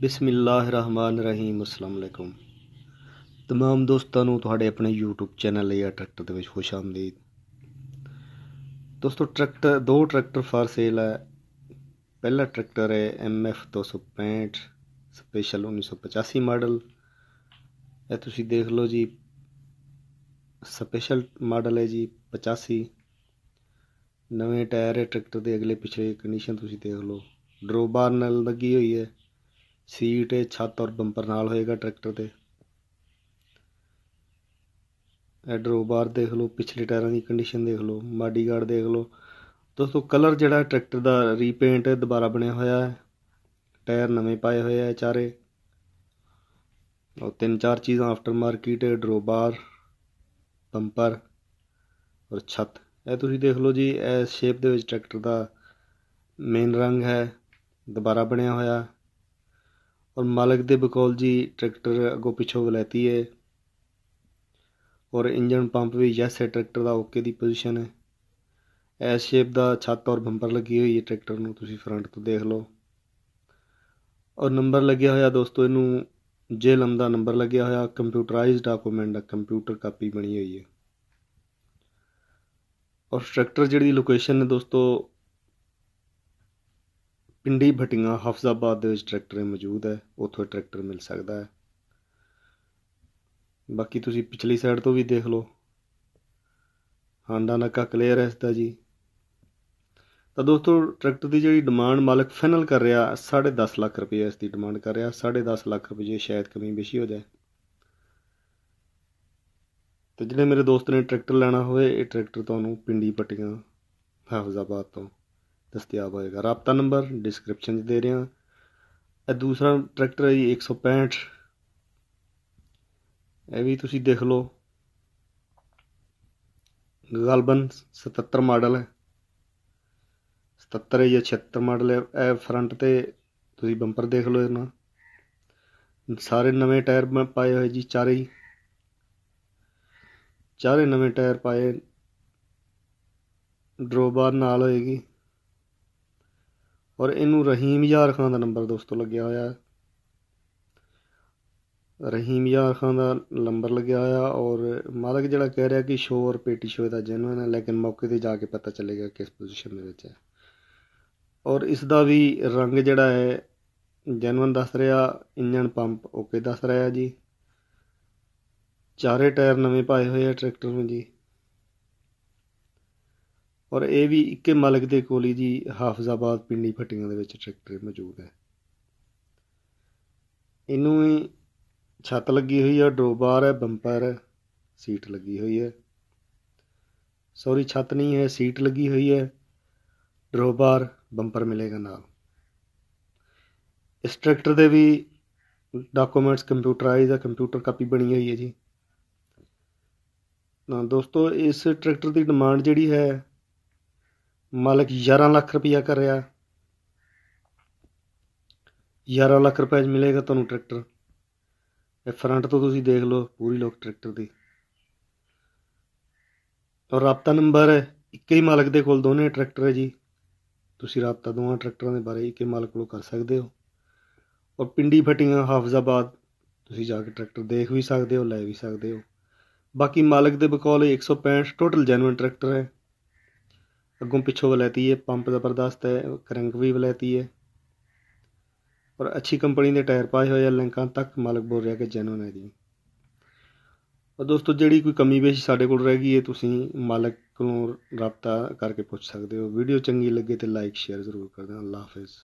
ਬਿਸਮਿਲ੍ਲਾਹਿਰਰਹਿਮਾਨਿਰਰਹੀਮ ਅਸਲਾਮ ਅਲੈਕੁਮ ਤਮਾਮ ਦੋਸਤਾਂ ਨੂੰ ਤੁਹਾਡੇ ਆਪਣੇ YouTube ਚੈਨਲ ਏਆਰ ਟਰੈਕਟਰ ਦੇ ਵਿੱਚ ਖੁਸ਼ ਆਮਦੀਦ ਦੋਸਤੋ ਟਰੈਕਟਰ ਦੋ ਟਰੈਕਟਰ ਫਾਰ ਸੇਲ ਹੈ ਪਹਿਲਾ ਟਰੈਕਟਰ ਹੈ MF 265 ਸਪੈਸ਼ਲ 1985 ਮਾਡਲ ਇਹ ਤੁਸੀਂ ਦੇਖ ਲਓ ਜੀ ਸਪੈਸ਼ਲ ਮਾਡਲ ਹੈ ਜੀ 85 ਨਵੇਂ ਟਾਇਰ ਹੈ ਟਰੈਕਟਰ ਦੇ ਅਗਲੇ ਪਿਛਲੇ ਕੰਡੀਸ਼ਨ ਤੁਸੀਂ ਦੇਖ ਲਓ ਡਰੋਬਾਰ ਨਾਲ ਲੱਗੀ ਹੋਈ ਹੈ ਸੀਟ ਛੱਤ ਔਰ ਬੰਪਰ ਨਾਲ ਹੋਏਗਾ ਟਰੈਕਟਰ ਤੇ ਐਡਰੋ ਬਾਰ ਦੇਖ ਲਓ ਪਿਛਲੇ ਟਾਇਰਾਂ ਦੀ ਕੰਡੀਸ਼ਨ ਦੇਖ ਲਓ ਮਾਡੀ ਗਾਰਡ ਦੇਖ ਲਓ ਦੋਸਤੋ ਕਲਰ ਜਿਹੜਾ ਟਰੈਕਟਰ ਦਾ ਰੀਪੇਂਟ ਦੁਬਾਰਾ ਬਣਿਆ ਹੋਇਆ ਹੈ ਟਾਇਰ ਨਵੇਂ ਪਾਏ ਹੋਏ ਆ ਚਾਰੇ ਔਰ ਤਿੰਨ ਚਾਰ ਚੀਜ਼ਾਂ ਆਫਟਰ ਮਾਰਕੀਟ ਬਾਰ ਬੰਪਰ ਔਰ ਛੱਤ ਇਹ ਤੁਸੀਂ ਦੇਖ ਲਓ ਜੀ ਇਸ ਸ਼ੇਪ ਦੇ ਵਿੱਚ ਟਰੈਕਟਰ ਦਾ ਮੇਨ ਰੰਗ ਹੈ ਦੁਬਾਰਾ ਬਣਿਆ ਹੋਇਆ ਔਰ ਮਾਲਕ ਦੇ ਬਕੌਲ ਜੀ ਟਰੈਕਟਰ ਅੱਗੋਂ ਪਿੱਛੋਂ ਗਲੈਤੀ ਹੈ ਔਰ ਇੰਜਨ ਪੰਪ ਵੀ ਯੈਸ ਹੈ ਟਰੈਕਟਰ ਦਾ ਓਕੇ ਦੀ ਪੋਜੀਸ਼ਨ ਹੈ ਐਸ ਸ਼ੇਪ ਦਾ ਛੱਤ ਔਰ ਬੰਪਰ ਲੱਗੀ ਹੋਈ ਹੈ ਟਰੈਕਟਰ ਨੂੰ ਤੁਸੀਂ ਫਰੰਟ ਤੋਂ ਦੇਖ ਲਓ ਔਰ ਨੰਬਰ ਲੱਗਿਆ ਹੋਇਆ ਦੋਸਤੋ ਇਹਨੂੰ ਜੇ ਦਾ ਨੰਬਰ ਲੱਗਿਆ ਹੋਇਆ ਕੰਪਿਊਟਰਾਈਜ਼ਡ ਡਾਕੂਮੈਂਟ ਦਾ ਕੰਪਿਊਟਰ ਕਾਪੀ ਬਣੀ ਹੋਈ ਹੈ ਔਰ ਸਟਰਕਚਰ ਜਿਹੜੀ ਲੋਕੇਸ਼ਨ ਹੈ ਦੋਸਤੋ ਪਿੰਡੀ ਭਟੀਆਂ ਹਫਜ਼ਾਬਾਦ ਦੇ ਵਿੱਚ ਟਰੈਕਟਰ ਮੌਜੂਦ ਹੈ ਉੱਥੋਂ ਟਰੈਕਟਰ ਮਿਲ ਸਕਦਾ ਹੈ ਬਾਕੀ ਤੁਸੀਂ ਪਿਛਲੀ ਸਾਈਡ ਤੋਂ ਵੀ ਦੇਖ ਲਓ ਹਾਂਡਾ ਨਕਾ ਕਲੀਅਰ ਹੈ ਇਸਦਾ ਜੀ ਤਾਂ ਦੋਸਤੋ ਟਰੈਕਟਰ ਦੀ ਜਿਹੜੀ ਡਿਮਾਂਡ ਮਾਲਕ ਫਾਈਨਲ ਕਰ ਰਿਹਾ 10.5 ਲੱਖ ਰੁਪਏ ਇਸ ਦੀ ਡਿਮਾਂਡ ਕਰ ਰਿਹਾ 10.5 ਲੱਖ ਰੁਪਏ ਸ਼ਾਇਦ ਕਮੀ ਬੇਸ਼ੀ ਹੋ ਜਾਏ ਤੇ ਜਿਹੜੇ ਮੇਰੇ ਦੋਸਤ ਨੇ ਟਰੈਕਟਰ ਲੈਣਾ ਹੋਵੇ ਇਹ ਟਰੈਕਟਰ ਤੁਹਾਨੂੰ ਪਿੰਡੀ ਪਟੀਆਂ ਹਫਜ਼ਾਬਾਦ ਤੋਂ ਦਸਤਿਆਬ ਹੋਏਗਾ ਰਾਬਤਾ ਨੰਬਰ ਡਿਸਕ੍ਰਿਪਸ਼ਨ 'ਚ ਦੇ ਰਿਹਾ ਇਹ ਦੂਸਰਾ ਟਰੈਕਟਰ ਹੈ ਜੀ 165 ਇਹ ਵੀ ਤੁਸੀਂ ਦੇਖ ਲਓ ਗਲਬਨ 77 ਮਾਡਲ ਹੈ 77 ਜਾਂ 76 ਮਾਡਲ ਹੈ ਇਹ ਫਰੰਟ ਤੇ ਤੁਸੀਂ ਬੰਪਰ ਦੇਖ ਲਓ ਇਹਨਾਂ ਸਾਰੇ ਨਵੇਂ ਟਾਇਰ ਪਾਏ ਹੋਏ ਜੀ ਚਾਰੇ ਹੀ ਚਾਰੇ ਨਵੇਂ ਟਾਇਰ ਪਾਏ ਡਰੋਬਾਰ ਨਾਲ ਹੋਏਗੀ ਔਰ ਇਹਨੂੰ ਰਹੀਮ ਯਾਰ ਖਾਨ ਦਾ ਨੰਬਰ ਦੋਸਤੋ ਲੱਗਿਆ ਹੋਇਆ ਹੈ ਰਹੀਮ ਯਾਰ ਖਾਨ ਦਾ ਨੰਬਰ ਲੱਗਿਆ ਹੋਇਆ ਔਰ ਮਾਲਕ ਜਿਹੜਾ ਕਹਿ ਰਿਹਾ ਕਿ ਸ਼ੋਰ ਪੇਟੀ ਸ਼ੋਰ ਦਾ ਜੈਨੂਇਨ ਹੈ ਲੇਕਿਨ ਮੌਕੇ ਤੇ ਜਾ ਕੇ ਪਤਾ ਚੱਲੇਗਾ ਕਿਸ ਪੋਜੀਸ਼ਨ ਦੇ ਵਿੱਚ ਹੈ ਔਰ ਇਸ ਦਾ ਵੀ ਰੰਗ ਜਿਹੜਾ ਹੈ ਜੈਨੂਇਨ ਦੱਸ ਰਿਹਾ ਇੰਜਨ ਪੰਪ ਓਕੇ ਦੱਸ ਰਿਹਾ ਜੀ ਚਾਰੇ ਟਾਇਰ ਨਵੇਂ ਪਾਏ ਹੋਏ ਆ ਟਰੈਕਟਰ ਨੂੰ ਜੀ ਔਰ ਇਹ ਵੀ ਇੱਕੇ ਮਾਲਕ ਦੇ ਕੋਲ ਹੀ ਜੀ ਹਾਫਜ਼ਾਬਾਦ ਪਿੰਡੀ ਫਟੀਆਂ ਦੇ ਵਿੱਚ ਟਰੈਕਟਰ ਮੌਜੂਦ ਹੈ ਇਹਨੂੰ ਹੀ ਛੱਤ ਲੱਗੀ ਹੋਈ ਹੈ ਡਰੋਬਾਰ ਹੈ ਬੰਪਰ ਹੈ ਸੀਟ ਲੱਗੀ ਹੋਈ ਹੈ ਸੌਰੀ ਛੱਤ ਨਹੀਂ ਹੈ ਸੀਟ ਲੱਗੀ ਹੋਈ ਹੈ ਡਰੋਬਾਰ ਬੰਪਰ ਮਿਲੇਗਾ ਨਾਲ ਇਸ ਟਰੈਕਟਰ ਦੇ ਵੀ ਡਾਕੂਮੈਂਟਸ ਕੰਪਿਊਟਰਾਈਜ਼ ਆ ਕੰਪਿਊਟਰ ਕਾਪੀ ਬਣੀ ਹੋਈ ਹੈ ਜੀ ਨਾ ਦੋਸਤੋ ਇਸ ਟਰੈਕਟਰ ਦੀ ਡਿਮਾਂਡ ਜਿਹੜੀ ਹੈ ਮਾਲਕ 11 ਲੱਖ ਰੁਪਇਆ ਕਰ ਰਿਹਾ 11 ਲੱਖ ਰੁਪਏ ਮਿਲੇਗਾ ਤੁਹਾਨੂੰ ਟਰੈਕਟਰ ਇਹ ਫਰੰਟ ਤੋਂ ਤੁਸੀਂ ਦੇਖ ਲਓ ਪੂਰੀ ਲੋਕ ਟਰੈਕਟਰ ਦੀ ਔਰ ਰਾਬਤਾ ਨੰਬਰ ਇੱਕੇ ਹੀ ਮਾਲਕ ਦੇ ਕੋਲ ਦੋਨੇ ਟਰੈਕਟਰ ਹੈ ਜੀ ਤੁਸੀਂ ਰਾਬਤਾ ਦੋਵਾਂ ਟਰੈਕਟਰਾਂ ਦੇ ਬਾਰੇ ਇੱਕੇ ਮਾਲਕ ਕੋਲ ਕਰ ਸਕਦੇ ਹੋ ਔਰ ਪਿੰਡੀ ਫਟੀਆਂ ਹਾਫਜ਼ਾਬਾਦ ਤੁਸੀਂ ਜਾ ਕੇ ਟਰੈਕਟਰ ਦੇਖ ਵੀ ਸਕਦੇ ਹੋ ਲੈ ਵੀ ਸਕਦੇ ਹੋ ਬਾਕੀ ਮਾਲਕ ਦੇ ਬਕੌਲ 165 ਟੋਟਲ ਜੈਨੂਇਨ ਟਰੈਕਟਰ ਹੈ ਅੱਗੋਂ ਪਿੱਛੋਂ ਵਲੈਤੀ ਹੈ ਪੰਪ ਜ਼ਬਰਦਸਤ ਹੈ ਕਰੰਗ ਵੀ ਵਲੈਤੀ ਹੈ ਔਰ ਅੱਛੀ ਕੰਪਨੀ ਦੇ ਟਾਇਰ ਪਾਏ ਹੋਏ ਆ ਲਿੰਕਾਂ ਤੱਕ ਮਾਲਕ ਬੋਲ ਰਿਹਾ ਕਿ ਜੈਨੂਨ ਹੈ ਜੀ ਔਰ ਦੋਸਤੋ ਜਿਹੜੀ ਕੋਈ ਕਮੀ ਬੇਸ਼ ਸਾਡੇ ਕੋਲ ਰਹਿ ਗਈ ਹੈ ਤੁਸੀਂ ਮਾਲਕ ਨੂੰ ਰਾਬਤਾ ਕਰਕੇ ਪੁੱਛ ਸਕਦੇ ਹੋ ਵੀਡੀਓ ਚੰਗੀ ਲੱਗੇ ਤੇ ਲਾਈਕ ਸ਼ੇਅਰ ਜ਼ਰੂਰ ਕਰ ਦੇਣਾ ਅੱਲਾਹ ਹਾਫਿਜ਼